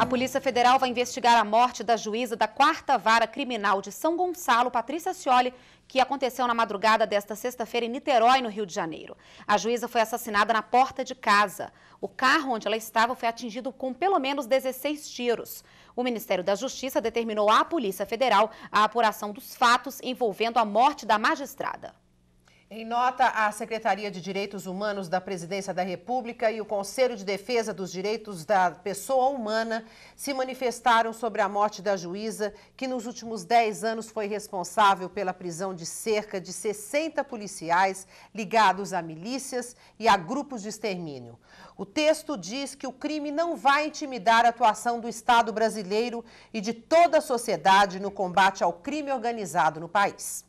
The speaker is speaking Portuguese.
A Polícia Federal vai investigar a morte da juíza da quarta vara criminal de São Gonçalo, Patrícia Cioli, que aconteceu na madrugada desta sexta-feira em Niterói, no Rio de Janeiro. A juíza foi assassinada na porta de casa. O carro onde ela estava foi atingido com pelo menos 16 tiros. O Ministério da Justiça determinou à Polícia Federal a apuração dos fatos envolvendo a morte da magistrada. Em nota, a Secretaria de Direitos Humanos da Presidência da República e o Conselho de Defesa dos Direitos da Pessoa Humana se manifestaram sobre a morte da juíza, que nos últimos 10 anos foi responsável pela prisão de cerca de 60 policiais ligados a milícias e a grupos de extermínio. O texto diz que o crime não vai intimidar a atuação do Estado brasileiro e de toda a sociedade no combate ao crime organizado no país.